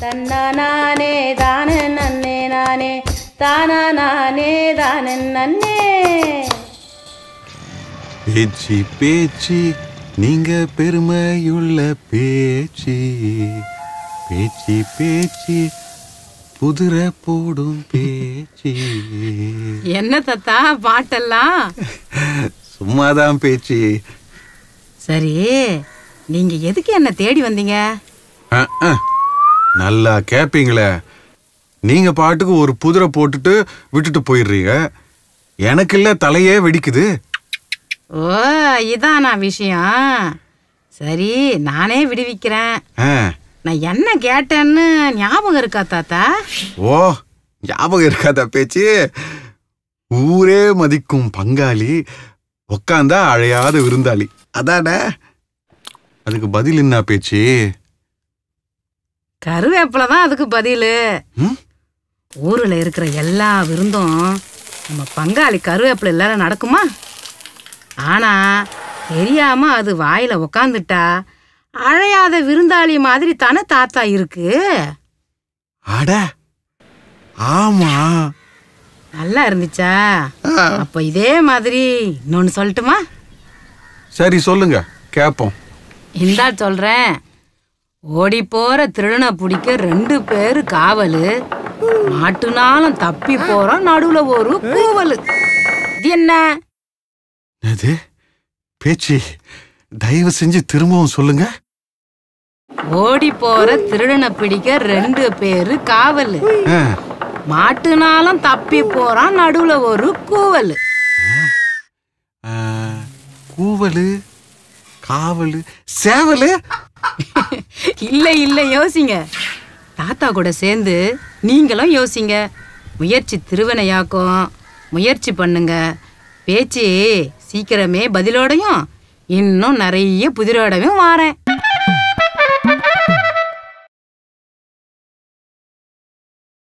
தன்னானே தான நன்னே நானே தானா நானே நன்னே பேச்சு பேச்சு நீங்க பெருமையுள்ள பேச்சு பேச்சு பேச்சு புதிர போடும் பேச்சு என்ன தத்தா பாட்டெல்லாம் சும்மாதான் பேச்சு சரி நீங்க எதுக்கு என்ன தேடி வந்தீங்க நல்லா கேட்பீங்களே நீங்க பாட்டுக்கு ஒரு புதிரை போட்டுட்டு விட்டுட்டு போயிடுறீங்க எனக்கு இல்ல தலையே வெடிக்குது ஓ இதானா விஷயம் சரி நானே விடுவிக்கிறேன் நான் என்ன கேட்டேன்னு ஞாபகம் இருக்கா தாத்தா ஓ ஞாபகம் இருக்காதா பேச்சு ஊரே மதிக்கும் பங்காளி உக்காந்தா அழையாத விருந்தாளி அதான அதுக்கு பதில் என்ன பேச்சு கருவேப்பிலை தான் அதுக்கு பதில் ஊரில் இருக்கிற எல்லா விருந்தும் நம்ம பங்காளி கருவேப்பில இல்லாத நடக்குமா ஆனால் தெரியாமல் அது வாயில் உக்காந்துட்டா அழையாத விருந்தாளி மாதிரி தானே தாத்தா இருக்கு ஆமா நல்லா இருந்துச்சா அப்ப இதே மாதிரி இன்னொன்னு சொல்லட்டுமா சரி சொல்லுங்க கேப்போம் இந்தா சொல்றேன் ஓடி போற திருடனை பிடிக்க ரெண்டு பேரு காவலு மாட்டுனாலும் தப்பி போறோம் நடுவுல ஒரு கூவலு என்ன அது பேச்சு தயவு செஞ்சு திரும்பவும் சொல்லுங்க ஓடி போற திருடனை பிடிக்க ரெண்டு பேரு காவலு மாட்டுனாலும் தப்பி போறான் நடுவுல ஒரு கூவலு கூவலு காவலு சேவலு இல்லை இல்லை யோசிங்க தாத்தா கூட சேர்ந்து நீங்களும் யோசிங்க முயற்சி திருவனையாக்கும் முயற்சி பண்ணுங்க பேச்சு சீக்கிரமே பதிலோடையும் இன்னும் நிறைய புதிரோடவும் வாரேன்